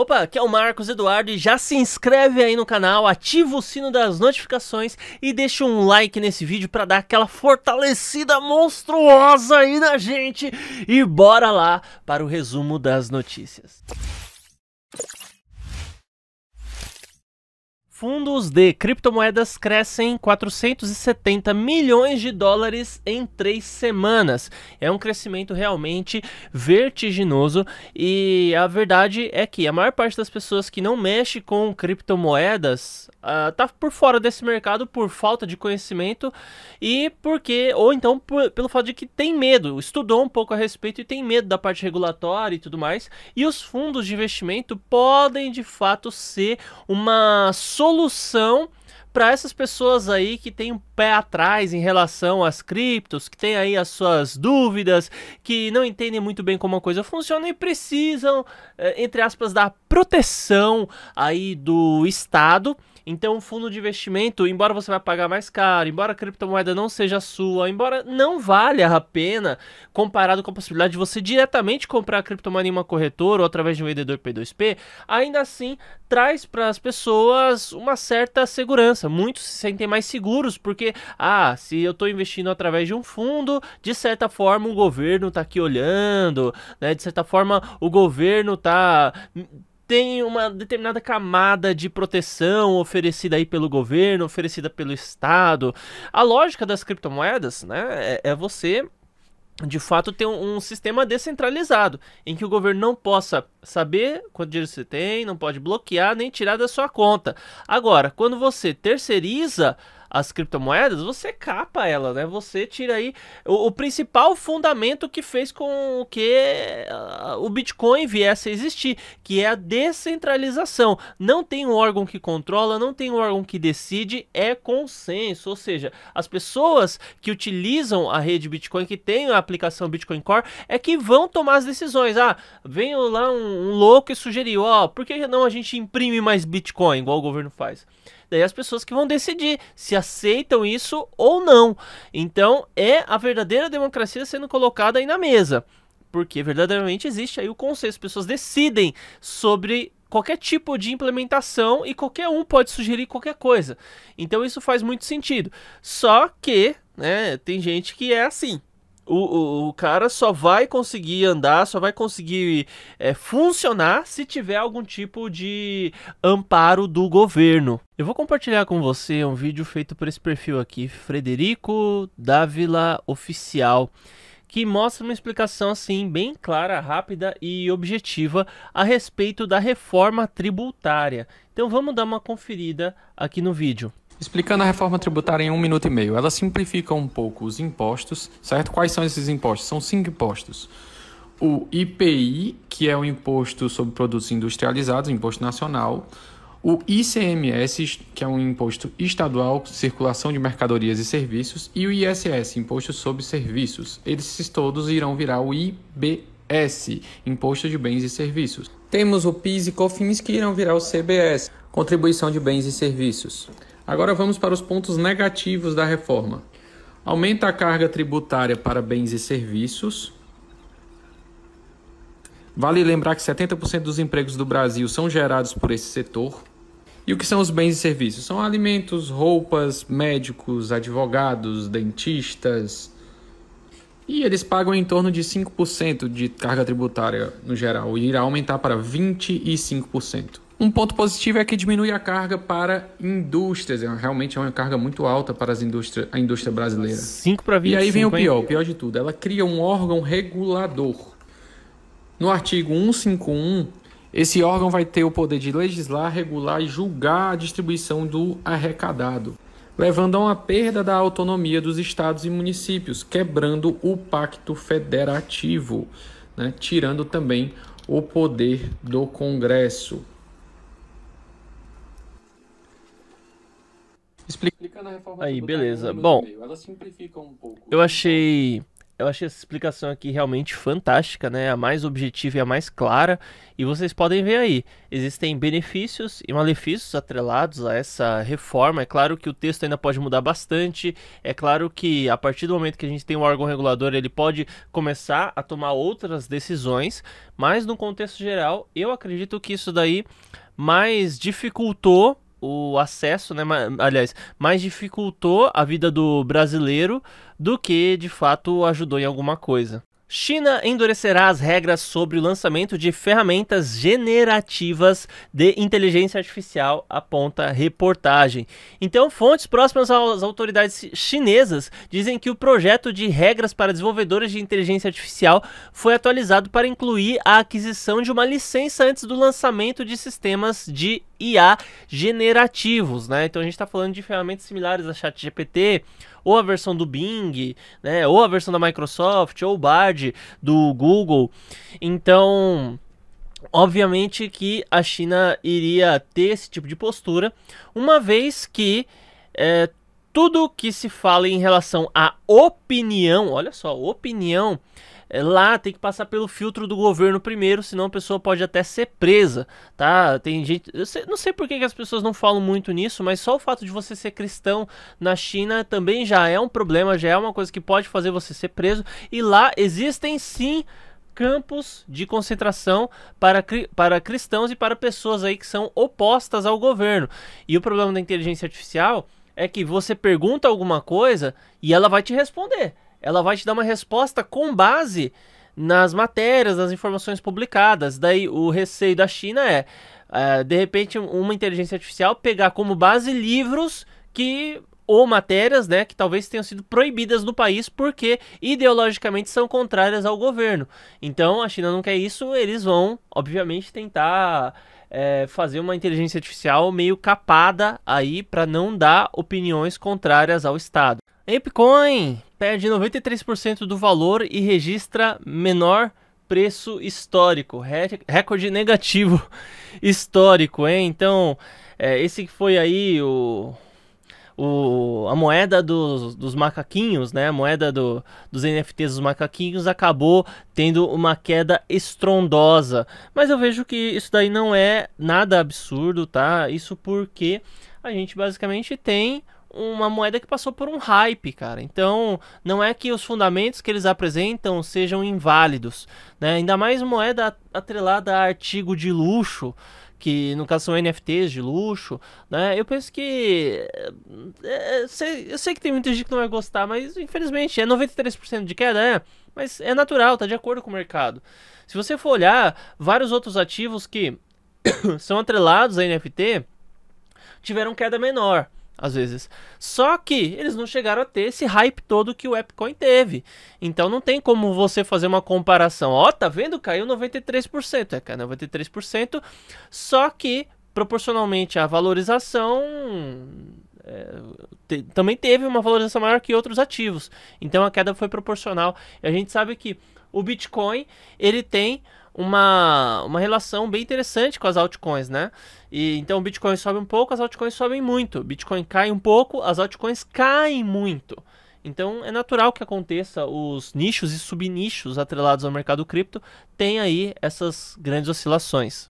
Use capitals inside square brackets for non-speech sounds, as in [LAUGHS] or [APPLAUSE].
Opa, aqui é o Marcos Eduardo e já se inscreve aí no canal, ativa o sino das notificações e deixa um like nesse vídeo para dar aquela fortalecida monstruosa aí na gente e bora lá para o resumo das notícias. Fundos de criptomoedas crescem 470 milhões de dólares em três semanas. É um crescimento realmente vertiginoso e a verdade é que a maior parte das pessoas que não mexe com criptomoedas está ah, uh, por fora desse mercado por falta de conhecimento e porque ou então por, pelo fato de que tem medo, estudou um pouco a respeito e tem medo da parte regulatória e tudo mais. E os fundos de investimento podem de fato ser uma solução solução para essas pessoas aí que tem um pé atrás em relação às criptos, que tem aí as suas dúvidas, que não entendem muito bem como a coisa funciona e precisam, eh, entre aspas, da proteção aí do Estado então, um fundo de investimento, embora você vai pagar mais caro, embora a criptomoeda não seja sua, embora não valha a pena, comparado com a possibilidade de você diretamente comprar a criptomoeda em uma corretora ou através de um vendedor P2P, ainda assim traz para as pessoas uma certa segurança. Muitos se sentem mais seguros porque, ah, se eu estou investindo através de um fundo, de certa forma o governo está aqui olhando, né? De certa forma o governo está tem uma determinada camada de proteção oferecida aí pelo governo, oferecida pelo Estado. A lógica das criptomoedas, né, é, é você de fato ter um, um, sistema descentralizado, em que o governo não possa saber quanto dinheiro você tem, não pode bloquear nem tirar da sua conta. Agora, quando você terceiriza as criptomoedas, você capa ela, né? Você tira aí o, o principal fundamento que fez com que uh, o Bitcoin viesse a existir, que é a descentralização. Não tem um órgão que controla, não tem um órgão que decide, é consenso. Ou seja, as pessoas que utilizam a rede Bitcoin, que tem a aplicação Bitcoin Core, é que vão tomar as decisões. Ah, veio lá um, um louco e sugeriu, ó, oh, por que não a gente imprime mais Bitcoin, igual o governo faz? Daí as pessoas que vão decidir se aceitam isso ou não. Então é a verdadeira democracia sendo colocada aí na mesa. Porque verdadeiramente existe aí o consenso, as pessoas decidem sobre qualquer tipo de implementação e qualquer um pode sugerir qualquer coisa. Então isso faz muito sentido. Só que, né, tem gente que é assim. O, o, o, cara só vai conseguir andar, só vai conseguir é, funcionar se tiver algum tipo de amparo do governo. Eu vou compartilhar com você um vídeo feito por esse perfil aqui, Frederico Dávila Oficial, que mostra uma explicação assim bem clara, rápida e objetiva a respeito da reforma tributária. Então vamos dar uma conferida aqui no vídeo. Explicando a reforma tributária em um minuto e meio, ela simplifica um pouco os impostos, certo? Quais são esses impostos? São cinco impostos. O IPI, que é o Imposto sobre Produtos Industrializados, Imposto Nacional. O ICMS, que é um imposto estadual, circulação de mercadorias e serviços, e o ISS, Imposto sobre Serviços. Esses todos irão virar o IBS, Imposto de Bens e Serviços. Temos o PIS e COFINS, que irão virar o CBS, Contribuição de Bens e Serviços. Agora vamos para os pontos negativos da reforma. Aumenta a carga tributária para bens e serviços. Vale lembrar que 70% dos empregos do Brasil são gerados por esse setor. E o que são os bens e serviços? São alimentos, roupas, médicos, advogados, dentistas. E eles pagam em torno de 5% de carga tributária no geral, e irá aumentar para 25%. Um ponto positivo é que diminui a carga para indústrias. É, realmente é uma carga muito alta para as indústria, a indústria brasileira. 5 para 20. E aí vem o pior, o pior de tudo. Ela cria um órgão regulador. No artigo 151, esse órgão vai ter o poder de legislar, regular e julgar a distribuição do arrecadado, levando a uma perda da autonomia dos estados e municípios, quebrando o pacto federativo, né? tirando também o poder do Congresso. explicando a reforma Aí, beleza. Né, Bom, um pouco, eu achei eu achei essa explicação aqui realmente fantástica, né? A mais objetiva e a mais clara. E vocês podem ver aí, existem benefícios e malefícios atrelados a essa reforma. É claro que o texto ainda pode mudar bastante. É claro que a partir do momento que a gente tem um órgão regulador, ele pode começar a tomar outras decisões. Mas no contexto geral, eu acredito que isso daí mais dificultou o acesso, né? Aliás, mais dificultou a vida do brasileiro do que de fato ajudou em alguma coisa. China endurecerá as regras sobre o lançamento de ferramentas generativas de inteligência artificial, aponta reportagem. Então, fontes próximas às autoridades chinesas dizem que o projeto de regras para desenvolvedores de inteligência artificial foi atualizado para incluir a aquisição de uma licença antes do lançamento de sistemas de IA generativos, né? Então a gente está falando de ferramentas similares a ChatGPT, ou a versão do Bing, né? Ou a versão da Microsoft, ou o Bard do Google. Então, obviamente que a China iria ter esse tipo de postura, uma vez que é, tudo que se fala em relação à opinião, olha só, opinião é, lá tem que passar pelo filtro do governo primeiro, senão a pessoa pode até ser presa, tá? Tem gente, eu sei, não sei por que, que as pessoas não falam muito nisso, mas só o fato de você ser cristão na China também já é um problema, já é uma coisa que pode fazer você ser preso. E lá existem sim campos de concentração para, para cristãos e para pessoas aí que são opostas ao governo. E o problema da inteligência artificial é que você pergunta alguma coisa e ela vai te responder ela vai te dar uma resposta com base nas matérias, nas informações publicadas. Daí o receio da China é, uh, de repente, uma inteligência artificial pegar como base livros que ou matérias, né, que talvez tenham sido proibidas no país porque ideologicamente são contrárias ao governo. Então a China não quer isso, eles vão, obviamente, tentar é, fazer uma inteligência artificial meio capada aí para não dar opiniões contrárias ao Estado. Apecoin perde 93% do valor e registra menor preço histórico, recorde negativo [LAUGHS] histórico, hein? Então, é, esse que foi aí o, o, a moeda dos, dos, macaquinhos, né? A moeda do, dos NFTs dos macaquinhos acabou tendo uma queda estrondosa. Mas eu vejo que isso daí não é nada absurdo, tá? Isso porque a gente basicamente tem uma moeda que passou por um hype, cara. Então, não é que os fundamentos que eles apresentam sejam inválidos, né? Ainda mais moeda atrelada a artigo de luxo, que no caso são NFTs de luxo, né? Eu penso que é, eu, sei, eu sei que tem muita gente que não vai gostar, mas infelizmente é 93% de queda, é, mas é natural, tá de acordo com o mercado. Se você for olhar vários outros ativos que [COUGHS] são atrelados a NFT, tiveram queda menor às vezes. Só que eles não chegaram a ter esse hype todo que o Epcoin teve. Então não tem como você fazer uma comparação. Ó, oh, tá vendo? Caiu 93%. É, caiu 93%. Só que proporcionalmente à valorização é, te, também teve uma valorização maior que outros ativos. Então a queda foi proporcional. E a gente sabe que o Bitcoin ele tem uma, uma relação bem interessante com as altcoins, né? E, então o Bitcoin sobe um pouco, as altcoins sobem muito. O Bitcoin cai um pouco, as altcoins caem muito. Então é natural que aconteça os nichos e subnichos atrelados ao mercado cripto tem aí essas grandes oscilações.